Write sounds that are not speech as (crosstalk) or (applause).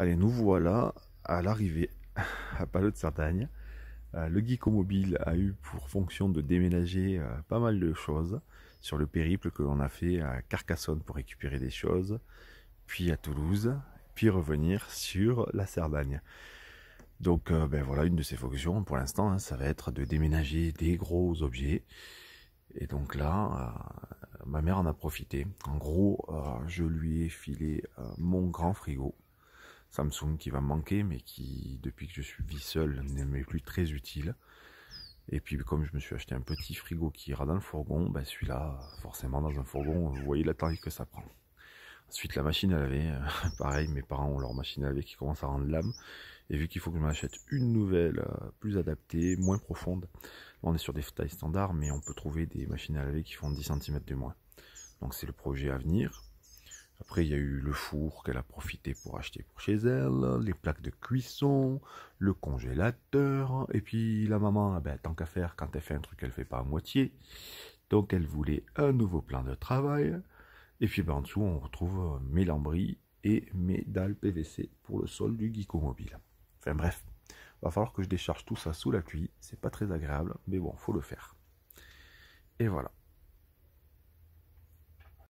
Allez, nous voilà à l'arrivée à Palo de Sardaigne. Euh, le Geeko Mobile a eu pour fonction de déménager euh, pas mal de choses sur le périple que l'on a fait à Carcassonne pour récupérer des choses, puis à Toulouse, puis revenir sur la Sardaigne. Donc euh, ben voilà, une de ses fonctions pour l'instant, hein. ça va être de déménager des gros objets. Et donc là, ma mère en a profité. En gros, je lui ai filé mon grand frigo Samsung qui va me manquer, mais qui, depuis que je suis vie seul, n'est plus très utile. Et puis, comme je me suis acheté un petit frigo qui ira dans le fourgon, ben celui-là, forcément, dans un fourgon, vous voyez la taille que ça prend. Ensuite, la machine à laver, euh, (laughs) pareil, mes parents ont leur machine à laver qui commence à rendre l'âme. Et vu qu'il faut que je m'achète une nouvelle, euh, plus adaptée, moins profonde, ben, on est sur des tailles standards, mais on peut trouver des machines à laver qui font 10 cm de moins. Donc c'est le projet à venir. Après, il y a eu le four qu'elle a profité pour acheter pour chez elle, les plaques de cuisson, le congélateur, et puis la maman, ah ben, tant qu'à faire, quand elle fait un truc, elle fait pas à moitié. Donc, elle voulait un nouveau plan de travail. Et puis, ben, en dessous, on retrouve mes lambris et mes dalles PVC pour le sol du Geeko Mobile. Enfin bref, va falloir que je décharge tout ça sous la pluie. C'est pas très agréable, mais bon, faut le faire. Et voilà.